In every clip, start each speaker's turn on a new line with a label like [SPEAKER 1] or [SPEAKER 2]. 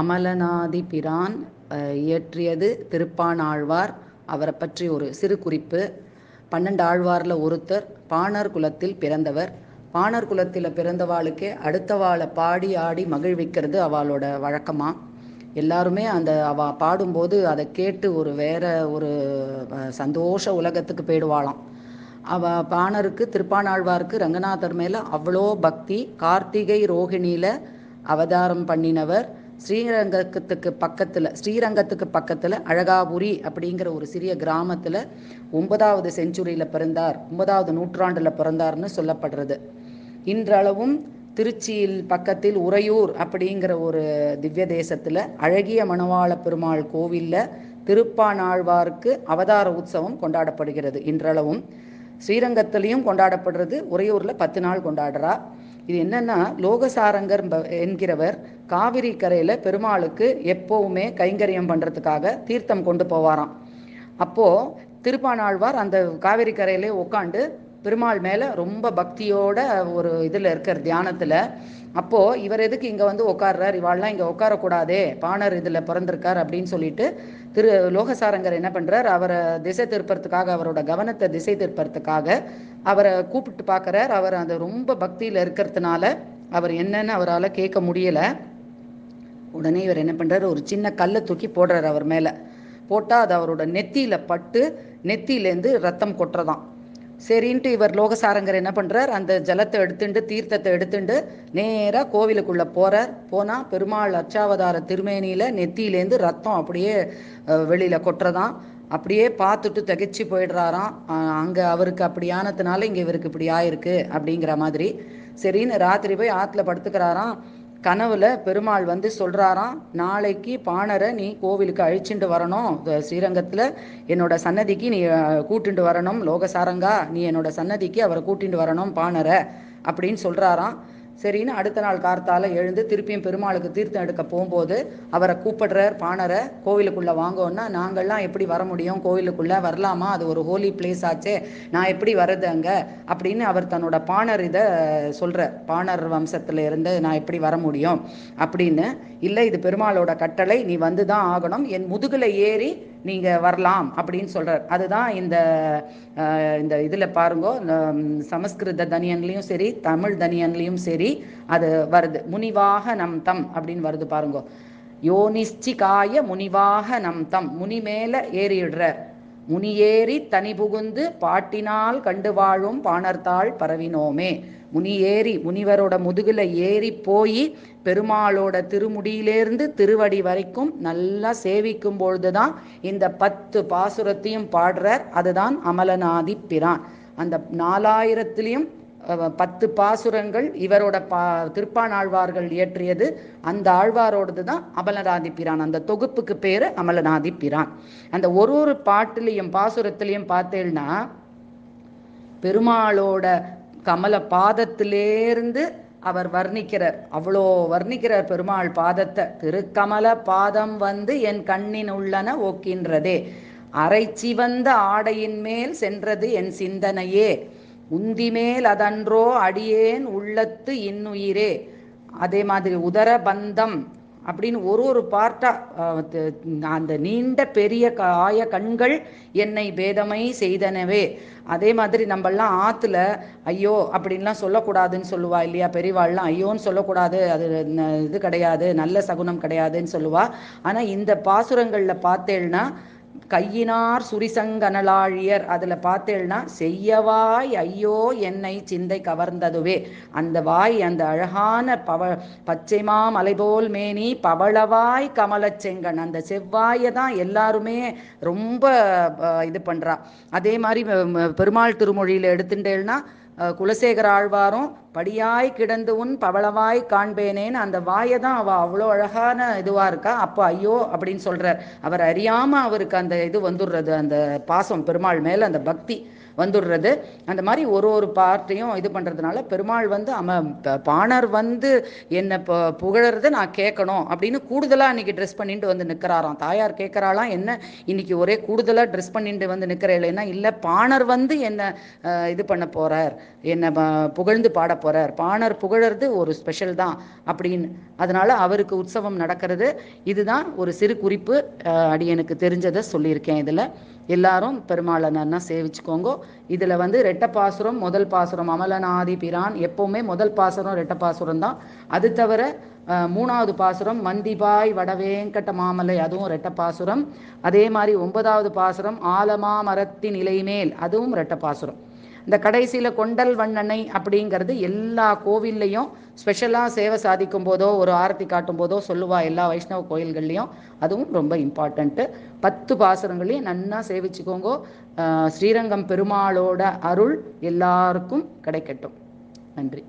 [SPEAKER 1] அமலனாதிபிரான் இயற்றியது திருப்பானாழ்வார் அவரை பற்றி ஒரு சிறு குறிப்பு பன்னெண்டு ஆழ்வாரில் ஒருத்தர் பாணர் குலத்தில் பிறந்தவர் பாணர் குலத்தில் பிறந்தவாளுக்கே அடுத்தவாளை பாடி ஆடி மகிழ்விக்கிறது அவளோட வழக்கமாக எல்லாருமே அந்த அவ பாடும்போது அதை கேட்டு ஒரு வேற ஒரு சந்தோஷ உலகத்துக்கு போயிடுவாளாம் அவ பாணருக்கு திருப்பானாழ்வாருக்கு ரங்கநாதர் மேலே அவ்வளோ பக்தி கார்த்திகை ரோகிணியில் அவதாரம் பண்ணினவர் ஸ்ரீரங்கத்துக்கு பக்கத்தில் ஸ்ரீரங்கத்துக்கு பக்கத்தில் அழகாபுரி அப்படிங்கிற ஒரு சிறிய கிராமத்தில் ஒன்பதாவது செஞ்சுரியில் பிறந்தார் ஒன்பதாவது நூற்றாண்டில் பிறந்தார்னு சொல்லப்படுறது இன்றளவும் திருச்சியில் பக்கத்தில் உறையூர் அப்படிங்கிற ஒரு திவ்ய தேசத்தில் அழகிய மணவாள பெருமாள் கோவிலில் திருப்பானாழ்வாருக்கு அவதார உற்சவம் கொண்டாடப்படுகிறது இன்றளவும் ஸ்ரீரங்கத்திலையும் கொண்டாடப்படுறது உறையூரில் பத்து நாள் கொண்டாடுறா இது என்னென்னா லோகசாரங்கர் என்கிறவர் காவிரி கரையில் பெருமாளுக்கு எப்போவுமே கைங்கரியம் பண்ணுறதுக்காக தீர்த்தம் கொண்டு போவாராம் அப்போது திருப்பாணாழ்வார் அந்த காவிரி கரையிலே உட்காந்து பெருமாள் மேலே ரொம்ப பக்தியோட ஒரு இதில் இருக்கிற தியானத்தில் அப்போது இவர் எதுக்கு இங்கே வந்து உட்காடுறார் இவாள்லாம் இங்கே உட்காரக்கூடாதே பாணர் இதில் பிறந்திருக்கார் அப்படின்னு சொல்லிட்டு திரு லோகசாரங்கர் என்ன பண்ணுறார் அவரை திசை திருப்பறதுக்காக அவரோட கவனத்தை திசை திருப்பறதுக்காக அவரை கூப்பிட்டு பார்க்குறார் அவர் அந்த ரொம்ப பக்தியில் இருக்கிறதுனால அவர் என்னன்னு அவரால் கேட்க முடியலை உடனே இவர் என்ன பண்ணுறாரு ஒரு சின்ன கல்லை தூக்கி போடுறாரு அவர் மேலே போட்டால் அது அவரோட நெத்தியில் பட்டு நெத்தியிலேருந்து ரத்தம் கொட்டுறதான் சரின்ட்டு இவர் லோகசாரங்கர் என்ன பண்ணுறார் அந்த ஜலத்தை எடுத்துண்டு தீர்த்தத்தை எடுத்துண்டு நேராக கோவிலுக்குள்ளே போகிறார் போனால் பெருமாள் அச்சாவதார திருமேனியில் நெத்தியிலேருந்து ரத்தம் அப்படியே வெளியில் கொட்டுறதான் அப்படியே பார்த்துட்டு தகைச்சு போயிடுறாராம் அங்கே அவருக்கு அப்படி ஆனதுனால இங்கே இவருக்கு இப்படி ஆயிருக்கு அப்படிங்கிற மாதிரி சரின்னு ராத்திரி போய் ஆற்றுல படுத்துக்கிறாராம் கனவுல பெருமாள் வந்து சொல்றாராம் நாளைக்கு பாணரை நீ கோவிலுக்கு அழிச்சுட்டு வரணும் ஸ்ரீரங்கத்தில் என்னோட சன்னதிக்கு நீ கூட்டிட்டு வரணும் லோகசாரங்கா நீ என்னோட சன்னதிக்கு அவரை கூட்டிட்டு வரணும் பாணரை அப்படின்னு சொல்றாராம் சரின்னு அடுத்த நாள் கார்த்தால எழுந்து திருப்பியும் பெருமாளுக்கு தீர்த்தம் எடுக்க போகும்போது அவரை கூப்பிடுற பாணரை கோவிலுக்குள்ளே வாங்கோன்னா நாங்கள்லாம் எப்படி வர முடியும் கோவிலுக்குள்ளே வரலாமா அது ஒரு ஹோலி பிளேஸ் ஆச்சே நான் எப்படி வர்றது அங்கே அப்படின்னு அவர் தன்னோட பாணர் இதை சொல்கிற பாணர் வம்சத்தில் இருந்து நான் எப்படி வர முடியும் அப்படின்னு இல்லை இது பெருமாளோட கட்டளை நீ வந்து தான் ஆகணும் என் முதுகில் ஏறி நீங்கள் வரலாம் அப்படின்னு சொல்கிறார் அதுதான் இந்த இந்த இதில் பாருங்கோ சமஸ்கிருத தனியன்லையும் சரி தமிழ் தனியன்லையும் சரி அது வருது முனிவாக நம் தம் அப்படின்னு வருது பாருங்கோ யோனிஷ்டிகாய முனிவாக நம் தம் முனி மேலே ஏறிடுறார் முனியேறி தனி புகுந்து பாட்டினால் கண்டு வாழும் பாணர்த்தாள் பரவினோமே முனி ஏறி முனிவரோட முதுகில் ஏறி போய் பெருமாளோட திருமுடியிலேருந்து திருவடி வரைக்கும் நல்லா சேவிக்கும் பொழுது தான் இந்த பத்து பாசுரத்தையும் பாடுறார் அதுதான் அமலநாதி பிரான் அந்த நாலாயிரத்திலையும் பத்து பாசுரங்கள் இவரோட பா திருப்பான் ஆழ்வார்கள் இயற்றியது அந்த ஆழ்வாரோடது தான் அமலநாதி பிரான் அந்த தொகுப்புக்கு பேர் அமலநாதி பிரான் அந்த ஒரு ஒரு பாட்டிலையும் பாசுரத்திலையும் பார்த்தேன்னா பெருமாளோட கமல பாதத்திலேருந்து அவர் வர்ணிக்கிறார் அவ்வளோ வர்ணிக்கிறார் பெருமாள் பாதத்தை திருக்கமல பாதம் வந்து என் கண்ணின் உள்ளன ஓக்கின்றதே அரை சிவந்த ஆடையின் மேல் சென்றது என் சிந்தனையே உந்திமேல் அதன்றோ அடியேன் உள்ளத்து இன்னுயிரே அதே மாதிரி உதர பந்தம் அப்படின்னு ஒரு ஒரு பார்ட்டாக அந்த நீண்ட பெரிய ஆய கண்கள் என்னை பேதமை செய்தனவே அதே மாதிரி நம்மெல்லாம் ஆற்றுல ஐயோ அப்படின்லாம் சொல்லக்கூடாதுன்னு சொல்லுவா இல்லையா பெரியவாள்லாம் ஐயோன்னு சொல்லக்கூடாது அது இது கிடையாது நல்ல சகுனம் கிடையாதுன்னு சொல்லுவா ஆனால் இந்த பாசுரங்களில் பார்த்தேன்னா கையினார் சுரிசங்கனலாழியர் அதில் பார்த்தேன்னா செய்யவாய் ஐயோ என்னை சிந்தை கவர்ந்ததுவே அந்த வாய் அந்த அழகான பவ பச்சைமா போல் மேனி பவளவாய் கமலச்செங்கன் அந்த செவ்வாயை தான் எல்லாருமே ரொம்ப இது பண்ணுறா அதே மாதிரி பெருமாள் திருமொழியில் எடுத்துட்டேன்னா குலசேகர ஆழ்வாரும் படியாய் கிடந்து உன் பவளவாய் காண்பேனேன்னு அந்த வாயை தான் அவள் அவ்வளோ அழகான இதுவாக இருக்கா அப்போ ஐயோ அப்படின்னு சொல்கிறார் அவர் அறியாமல் அவருக்கு அந்த இது வந்துடுறது அந்த பாசம் பெருமாள் மேலே அந்த பக்தி வந்துடுறது அந்த மாதிரி ஒரு ஒரு பார்ட்டையும் இது பண்ணுறதுனால பெருமாள் வந்து அம பாணர் வந்து என்னை புகழறதை நான் கேட்கணும் அப்படின்னு கூடுதலாக இன்றைக்கி ட்ரெஸ் பண்ணிட்டு வந்து நிற்கிறாராம் தாயார் கேட்குறாளாம் என்ன இன்னைக்கு ஒரே கூடுதலாக ட்ரெஸ் பண்ணிட்டு வந்து நிற்கிற இல்லைன்னா இல்லை பாணர் வந்து என்னை இது பண்ண போகிறார் என்னை புகழ்ந்து பாட போகிறார் பாணர் புகழறது ஒரு ஸ்பெஷல் தான் அப்படின்னு அதனால் அவருக்கு உற்சவம் நடக்கிறது இதுதான் ஒரு சிறு குறிப்பு அடி எனக்கு தெரிஞ்சதை சொல்லியிருக்கேன் இதில் எல்லாரும் பெருமாளை நான் சேவிச்சுக்கோங்கோ இதில் வந்து ரெட்ட பாசுரம் முதல் பாசுரம் அமலநாதி பிரான் எப்போவுமே முதல் பாசுரம் ரெட்ட பாசுரம் தான் அது தவிர மூணாவது பாசுரம் மந்திபாய் வடவேங்கட்ட மாமலை அதுவும் ரெட்ட பாசுரம் அதே மாதிரி ஒன்பதாவது பாசுரம் ஆலமா மரத்தின் இலைமேல் அதுவும் ரெட்ட பாசுரம் இந்த கடைசியில் கொண்டல் வண்ணனை அப்படிங்கிறது எல்லா கோவில்லையும் ஸ்பெஷலாக சேவை சாதிக்கும் போதோ ஒரு ஆரத்தி காட்டும் போதோ சொல்லுவா எல்லா வைஷ்ணவ கோயில்கள்லையும் அதுவும் ரொம்ப இம்பார்ட்டண்ட்டு பத்து பாசுரங்களையும் நன்னா சேவிச்சுக்கோங்க ஸ்ரீரங்கம் பெருமாளோட அருள் எல்லாருக்கும் கிடைக்கட்டும் நன்றி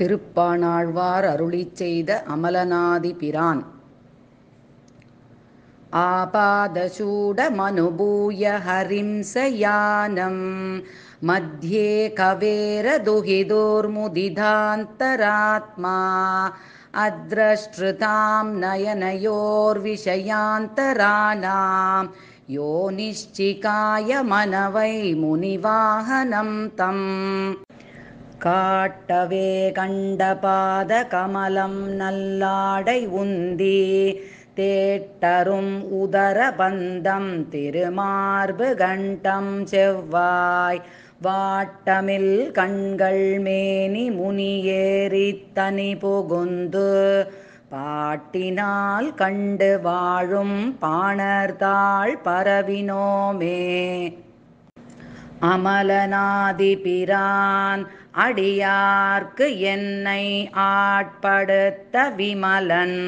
[SPEAKER 1] திருப்பானாழ்வார் அருளி செய்த அமலநாதி பிரான் आपादचूडमनुभूय हरिंसयानम् मध्ये कवेर अद्रष्टृतां नयनयोर्विषयान्तराणां यो निश्चिकाय मनवै मुनिवाहनं तं काट्टवे कण्डपादकमलं नल्लाडै उन्दी, தேட்டரும் உதர பந்தம் திருமார்பு கண்டம் செவ்வாய் வாட்டமில் கண்கள் மேனி முனியேறி தனி புகுந்து பாட்டினால் கண்டு வாழும் பாணர்தாள் பரவினோமே அமலநாதி பிரான் அடியார்க்கு என்னை ஆட்படுத்த விமலன்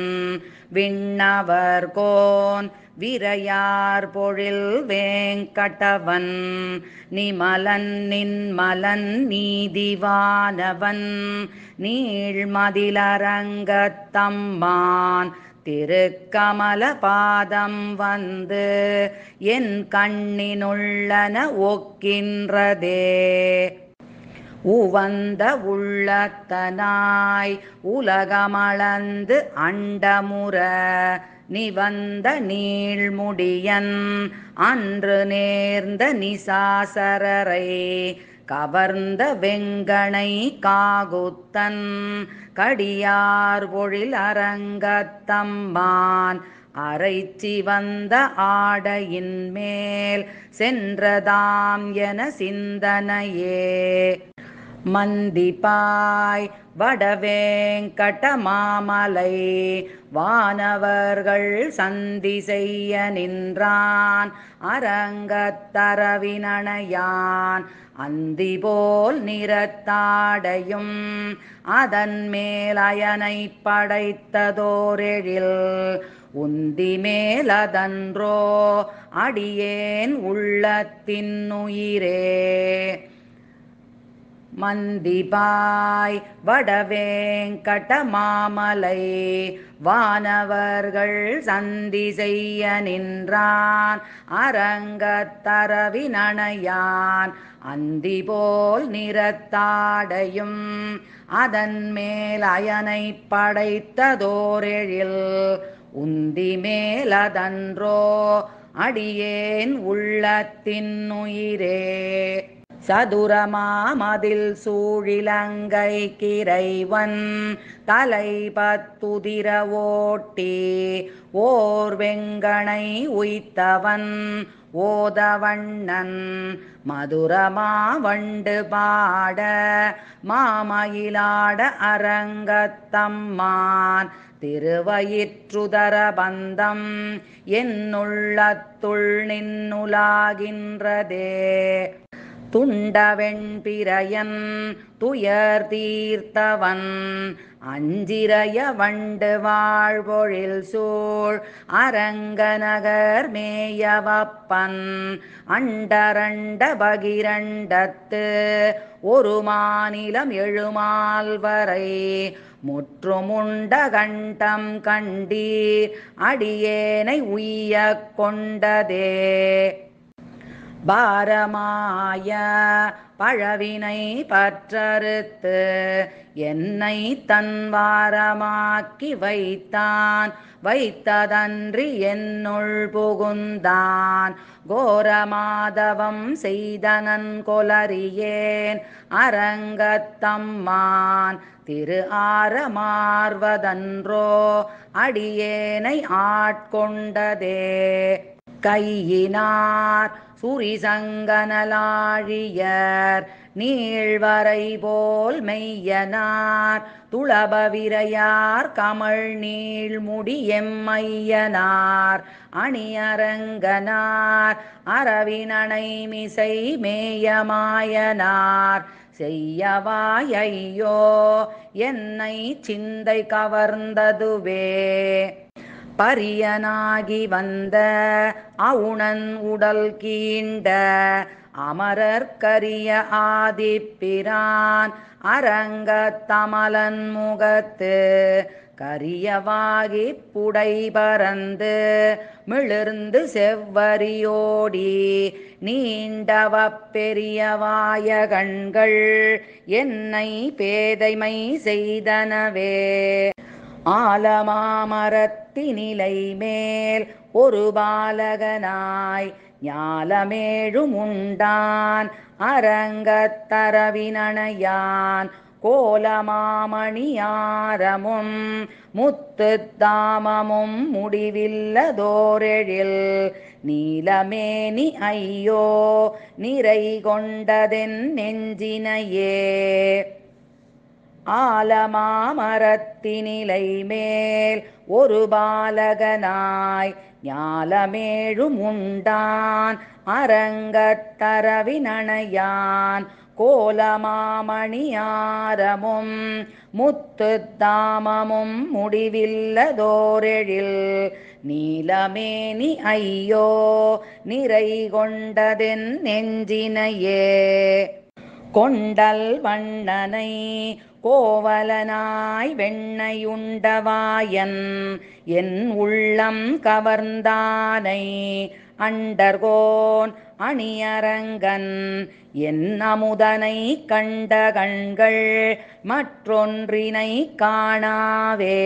[SPEAKER 1] விண்ணவர்கோன் விரையார் பொழில் வேங்கடவன் நிமலன் நின்மலன் நீதிவானவன் நீழ்மதிலரங்கத்தம்மான் திருக்கமல பாதம் வந்து என் கண்ணினுள்ளன ஒக்கின்றதே உவந்த உள்ளத்தனாய் உலகமளந்து அண்டமுற நிவந்த நீழ்முடியன் அன்று நேர்ந்த நிசாசரரை கவர்ந்த வெங்கனை காகுத்தன் கடியார் ஒழில் அரங்கத்தம்பான் அரைச்சி வந்த ஆடையின் மேல் சென்றதாம் என சிந்தனையே மந்திப்பாய் வடவேங்கடமாமலை வானவர்கள் சந்தி செய்ய நின்றான் அரங்கத்தரவினையான் அந்தி போல் நிறத்தாடையும் அதன் மேல் அயனை படைத்ததோரெழில் உந்தி மேலதன்றோ அடியேன் உள்ளத்தின் உயிரே மந்திபாய் வடவேங்கடமாமலை வானவர்கள் சந்தி செய்ய நின்றான் அரங்கத்தரவினையான் அந்தி போல் நிறத்தாடையும் அதன் மேல் அயனை படைத்ததோரெழில் உந்தி மேலதன்றோ அடியேன் உள்ளத்தின் உயிரே சதுரமாமதில் சூழிலங்கை கிரைவன் தலை பத்துதிர ஓட்டி ஓர் வெங்கனை உய்த்தவன் ஓதவண்ணன் மதுரமா வண்டு பாட மாமயிலாட அரங்கத்தம்மான் திருவயிற்றுதர பந்தம் என்னுள்ளத்துள் நின்னுலாகின்றதே துண்டவெண்பிரையன் துயர் தீர்த்தவன் அஞ்சிரய வண்டு வாழ்வொழில் சூழ் அரங்கநகர் மேயவப்பன் அண்டரண்ட பகிரண்டத்து ஒரு மாநிலம் எழுமால் வரை முற்றுமுண்ட கண்டம் கண்டீர் அடியேனை உய்ய கொண்டதே பாரமாய பழவினை பற்றறுத்து என்னை தன் வாரமாக்கி வைத்தான் வைத்ததன்றி என்னுள் புகுந்தான் கோரமாதவம் செய்தனன் கொலறியேன் அரங்கத்தம்மான் திரு ஆரமார்வதன்றோ அடியேனை ஆட்கொண்டதே கையினார் சுரிசங்கனலாழியர் நீழ்வரை போல் மெய்யனார் துளபவிரையார் கமல் நீள் முடியெம்மையனார் அணியரங்கனார் அரவினனைமிசை மேயமாயனார் செய்யவாயையோ என்னை சிந்தை கவர்ந்ததுவே பரியனாகி வந்த அவுணன் உடல் கீண்ட அமரர்கரிய ஆதிப்பிரான் அரங்கத்தமலன் முகத்து கரியவாகி புடை பறந்து மிளிர்ந்து செவ்வரியோடி நீண்டவ பெரியவாய கண்கள் என்னை பேதைமை செய்தனவே ஆலமாமரத்தினிலை மேல் ஒரு பாலகனாய் ஞாலமேழும் உண்டான் அரங்கத்தரவினையான் கோலமாமணியாரமும் முத்து தாமமும் முடிவில்லதோரெழில் நீலமேனி ஐயோ நிறை கொண்டதென் நெஞ்சினையே ஆலமாமரத்தினிலை மேல் ஒரு பாலகனாய் ஞாலமேழும் உண்டான் அரங்கத்தரவினையான் கோலமாமணியாரமும் முத்து தாமமும் முடிவில்லதோரெழில் நீலமேனி ஐயோ நிறை கொண்டதென் நெஞ்சினையே கொண்டல் வண்ணனை கோவலனாய் வெண்ணையுண்டவாயன் என் உள்ளம் கவர்ந்தானை அண்டர்கோன் அணியரங்கன் என் அமுதனை கண்ட கண்கள் மற்றொன்றினை காணாவே